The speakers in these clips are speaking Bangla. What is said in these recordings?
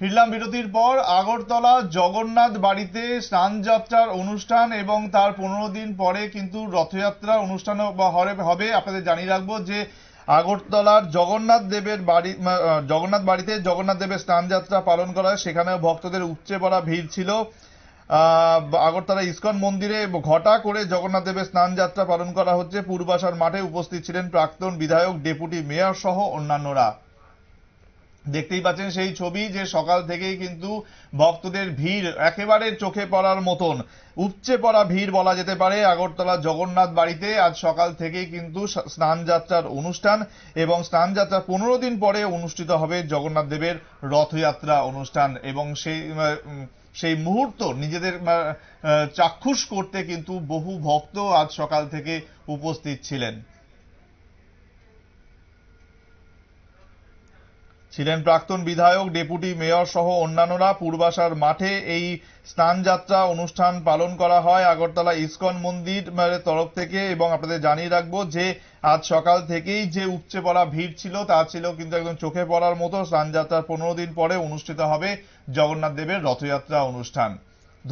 ফিরলাম বিরতির পর আগরতলা জগন্নাথ বাড়িতে স্নানযাত্রার অনুষ্ঠান এবং তার পনেরো দিন পরে কিন্তু রথযাত্রার অনুষ্ঠান হবে আপনাদের জানিয়ে রাখবো যে আগরতলার জগন্নাথ দেবের বাড়ি জগন্নাথ বাড়িতে জগন্নাথ দেবের স্নানযাত্রা পালন করা হয় ভক্তদের উপচে পড়া ভিড় ছিল আগরতলা ইস্কন মন্দিরে ঘটা করে জগন্নাথ দেবের স্নানযাত্রা পালন করা হচ্ছে পূর্বাসার মাঠে উপস্থিত ছিলেন প্রাক্তন বিধায়ক ডেপুটি মেয়র সহ অন্যান্যরা দেখতেই পাচ্ছেন সেই ছবি যে সকাল থেকেই কিন্তু ভক্তদের ভিড় একেবারে চোখে পড়ার মতন উপচে পড়া ভিড় বলা যেতে পারে আগরতলা জগন্নাথ বাড়িতে আজ সকাল থেকেই কিন্তু স্নানযাত্রার অনুষ্ঠান এবং স্নানযাত্রা পনেরো দিন পরে অনুষ্ঠিত হবে জগন্নাথ দেবের রথযাত্রা অনুষ্ঠান এবং সেই সেই মুহূর্ত নিজেদের চাক্ষুষ করতে কিন্তু বহু ভক্ত আজ সকাল থেকে উপস্থিত ছিলেন ছিলেন প্রাক্তন বিধায়ক ডেপুটি মেয়র সহ অন্যান্যরা পূর্বাশার মাঠে এই স্নানযাত্রা অনুষ্ঠান পালন করা হয় আগরতলা ইস্কন মন্দির তরফ থেকে এবং আপনাদের জানিয়ে রাখবো যে আজ সকাল থেকেই যে উপচে পড়া ভিড় ছিল তা ছিল কিন্তু একদম চোখে পড়ার মতো স্নানযাত্রার পনেরো দিন পরে অনুষ্ঠিত হবে জগন্নাথ দেবের রথযাত্রা অনুষ্ঠান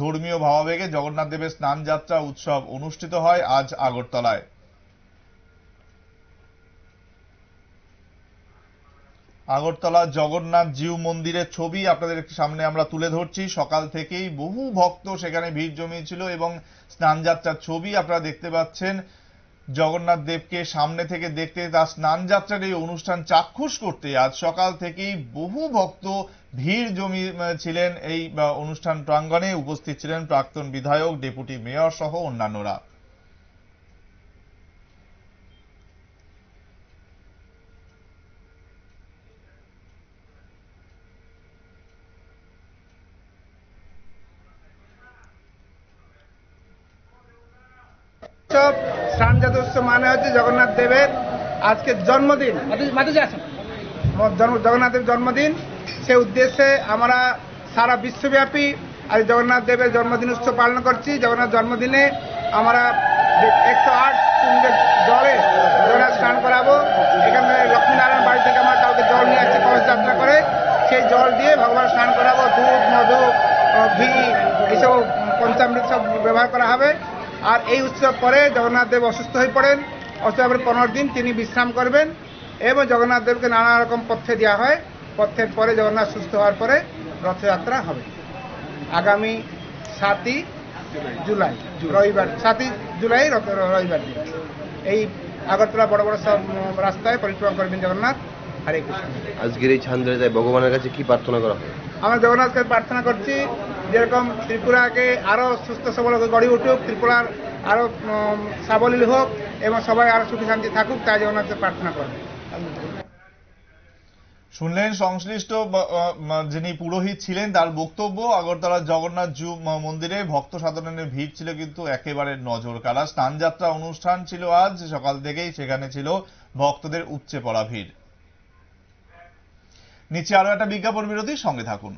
ধর্মীয় ভাবাবেগে জগন্নাথ দেবের স্নানযাত্রা উৎসব অনুষ্ঠিত হয় আজ আগরতলায় আগরতলা জগন্নাথ জিউ মন্দিরের ছবি আপনাদের সামনে আমরা তুলে ধরছি সকাল থেকেই বহু ভক্ত সেখানে ভিড় জমিয়েছিল এবং স্নানযাত্রার ছবি আপনারা দেখতে পাচ্ছেন জগন্নাথ দেবকে সামনে থেকে দেখতে তার স্নানযাত্রার এই অনুষ্ঠান চাক্ষুষ করতে আজ সকাল থেকেই বহু ভক্ত ভিড় ছিলেন এই অনুষ্ঠান প্রাঙ্গণে উপস্থিত ছিলেন প্রাক্তন বিধায়ক ডেপুটি মেয়র সহ অন্যান্যরা উৎসব স্নান উৎসব মানে হচ্ছে জগন্নাথ দেবের আজকে জন্মদিন জগন্নাথ দেবের জন্মদিন সে উদ্দেশ্যে আমরা সারা বিশ্বব্যাপী আজ জগন্নাথ দেবের জন্মদিন উৎসব পালন করছি জগন্নাথ জন্মদিনে আমরা একশো আট কুণ্ডের জলে জগন্নাথ স্নান করাবো এখানে লক্ষ্মীনারায়ণ বাড়ি থেকে আমরা কাউকে জল নিয়ে আসছি কলস যাত্রা করে সেই জল দিয়ে ভগবান স্নান করাবো দুধ মধু ঘি এইসব পঞ্চামৃত সব ব্যবহার করা হবে আর এই উৎসব পরে জগন্নাথ দেব অসুস্থ হয়ে পড়েন অসুস্থের পনেরো দিন তিনি বিশ্রাম করবেন এবং জগন্নাথ দেবকে নানা রকম পথ্যে দেওয়া হয় পথ্যের পরে জগন্নাথ সুস্থ হওয়ার পরে রথযাত্রা হবে আগামী সাতই জুলাই রবিবার সাতই জুলাই রবিবার দিন এই আগরতলা বড় বড় সব রাস্তায় পরিক্রমা করবেন জগন্নাথ আজকের এই ছান্দ্রে যায় ভগবানের কাছে কি প্রার্থনা করা হয় আমরা জগন্নাথকে প্রার্থনা করছি যেরকম ত্রিপুরাকে আরো সুস্থ সবল গড়ে উঠুক ত্রিপুরার আরো সাবলীল হোক এবং সবাই আরো সুখী শান্তি থাকুক তাই জগন্নাথকে প্রার্থনা করেন শুনলেন সংশ্লিষ্ট যিনি পুরোহিত ছিলেন তার বক্তব্য আগরতলা জগন্নাথ জু মন্দিরে ভক্ত সাধারণের ভিড় ছিল কিন্তু একেবারে নজর কাড়া যাত্রা অনুষ্ঠান ছিল আজ সকাল থেকেই সেখানে ছিল ভক্তদের উপচে পড়া ভিড় নিচে আরো একটা বিজ্ঞাপন বিরতি সঙ্গে থাকুন